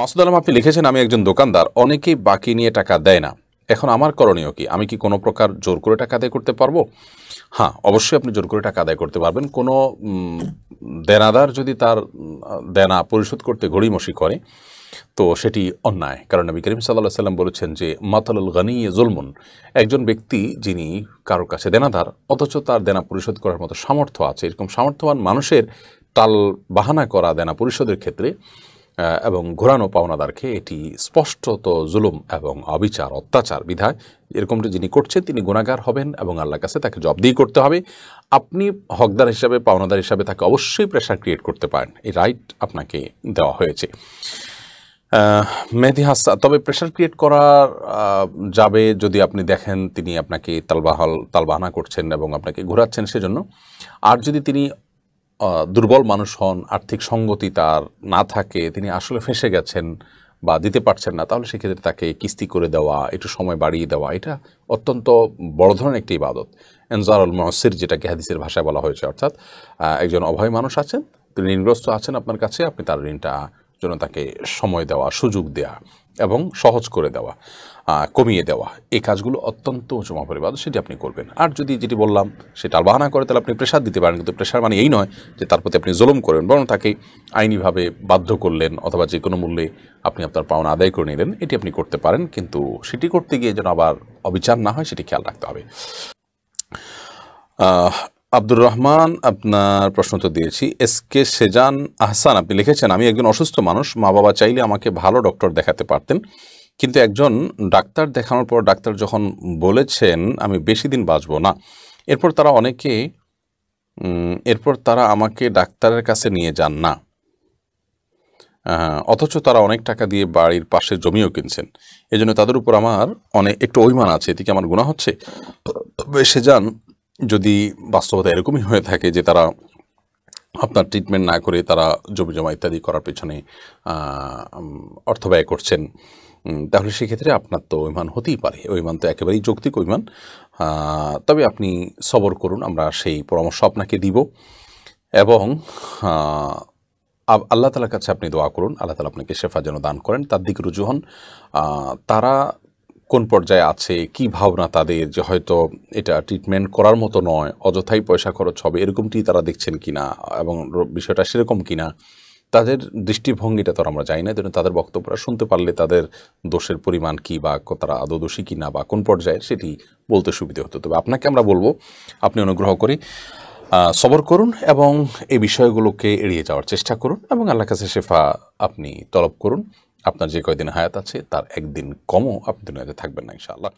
মাসুদ আলম আপনি লিখেছেন আমি একজন দোকানদার অনেকেই বাকি নিয়ে টাকা দেয় না এখন আমার করণীয় কি আমি কি কোনো প্রকার জোর করে টাকা আদায় করতে পারবো হ্যাঁ অবশ্যই আপনি জোর করে টাকা আদায় করতে পারবেন কোনো দেনাদার যদি তার দেনা পরিশোধ করতে ঘড়িমসি করে তো সেটি অন্যায় কারণ নবী করিম সাল্লাহ সাল্লাম বলেছেন যে মাতালুল গানি জুলমুন একজন ব্যক্তি যিনি কারোর কাছে দেনাদার অথচ তার দেনা পরিশোধ করার মতো সামর্থ্য আছে এরকম সামর্থ্যবান মানুষের টাল বাহানা করা দেনা পরিশোধের ক্ষেত্রে এবং ঘোরানো পাওনাদারকে এটি স্পষ্টত জুলুম এবং অবিচার অত্যাচার বিধায় এরকমটা যিনি করছেন তিনি গুণাগার হবেন এবং আল্লাহর কাছে তাকে জবদিহি করতে হবে আপনি হকদার হিসাবে পাওনাদার হিসাবে তাকে অবশ্যই প্রেশার ক্রিয়েট করতে পারেন এই রাইট আপনাকে দেওয়া হয়েছে মেহদি হাসা তবে প্রেশার ক্রিয়েট করার যাবে যদি আপনি দেখেন তিনি আপনাকে তালবাহাল তালবাহানা করছেন এবং আপনাকে ঘোরাচ্ছেন সেজন্য আর যদি তিনি দুর্বল মানুষ হন আর্থিক সঙ্গতি তার না থাকে তিনি আসলে ফেসে গেছেন বা দিতে পারছেন না তাহলে সেক্ষেত্রে তাকে কিস্তি করে দেওয়া একটু সময় বাড়িয়ে দেওয়া এটা অত্যন্ত বড় ধরনের একটি ইবাদত এনজারুল মহসির যেটা গেহাদিসের ভাষায় বলা হয়েছে অর্থাৎ একজন অভয় মানুষ আছেন তিনি ঋণগ্রস্ত আছেন আপনার কাছে আপনি তার ঋণটা জন্য তাকে সময় দেওয়া সুযোগ দেওয়া এবং সহজ করে দেওয়া কমিয়ে দেওয়া এই কাজগুলো অত্যন্ত উঁচুমা পরিবাদ সেটি আপনি করবেন আর যদি যেটি বললাম সেটা বাহানা করে তাহলে আপনি প্রেশার দিতে পারেন কিন্তু প্রেশার মানে এই নয় যে তার প্রতি আপনি জলম করেন বরং তাকে আইনিভাবে বাধ্য করলেন অথবা যে কোনো মূল্যে আপনি আপনার পাওনা আদায় করে নিলেন এটি আপনি করতে পারেন কিন্তু সেটি করতে গিয়ে যেন আবার অবিচার না হয় সেটি খেয়াল রাখতে হবে আব্দুর রহমান আপনার প্রশ্ন তো দিয়েছি এস কে সেজান আহসান আপনি লিখেছেন আমি একজন অসুস্থ মানুষ মা বাবা চাইলে আমাকে ভালো ডক্টর দেখাতে পারতেন কিন্তু একজন ডাক্তার দেখানোর পর ডাক্তার যখন বলেছেন আমি বেশি দিন বাঁচব না এরপর তারা অনেকে এরপর তারা আমাকে ডাক্তারের কাছে নিয়ে যান না অথচ তারা অনেক টাকা দিয়ে বাড়ির পাশে জমিও কিনছেন এজন্য তাদের উপর আমার অনেক একটু অভিমান আছে এদিকে আমার গুণা হচ্ছে সেজান যদি বাস্তবতা এরকমই হয়ে থাকে যে তারা আপনার ট্রিটমেন্ট না করে তারা জমি জমা ইত্যাদি করার পেছনে অর্থ ব্যয় করছেন তাহলে সেক্ষেত্রে আপনার তো অভিমান হতেই পারে অভিমান তো একেবারেই যৌক্তিক অভিমান তবে আপনি সবর করুন আমরা সেই পরামর্শ আপনাকে দিব এবং আল্লাহ তালার কাছে আপনি দোয়া করুন আল্লাহ তালা আপনাকে শেফা যেন দান করেন তার দিকে রুজু হন তারা কোন পর্যায়ে আছে কি ভাবনা তাদের যে হয়তো এটা ট্রিটমেন্ট করার মতো নয় অযথাই পয়সা খরচ হবে এরকমটি তারা দেখছেন কিনা এবং বিষয়টা সেরকম কিনা তাদের দৃষ্টিভঙ্গিটা তো আমরা যাই না তাদের বক্তব্যটা শুনতে পারলে তাদের দোষের পরিমাণ কী বা তারা আদৌ দোষী কী না বা কোন পর্যায়ে সেটি বলতে সুবিধে হতো তবে আপনাকে আমরা বলবো আপনি অনুগ্রহ করে সবর করুন এবং এই বিষয়গুলোকে এড়িয়ে যাওয়ার চেষ্টা করুন এবং আল্লাহ কাছে শেফা আপনি তলব করুন আপনার যে কয়দিন হায়াত আছে তার একদিন কমও আপনি দুনিয়াতে থাকবেন না ইনশাআল্লাহ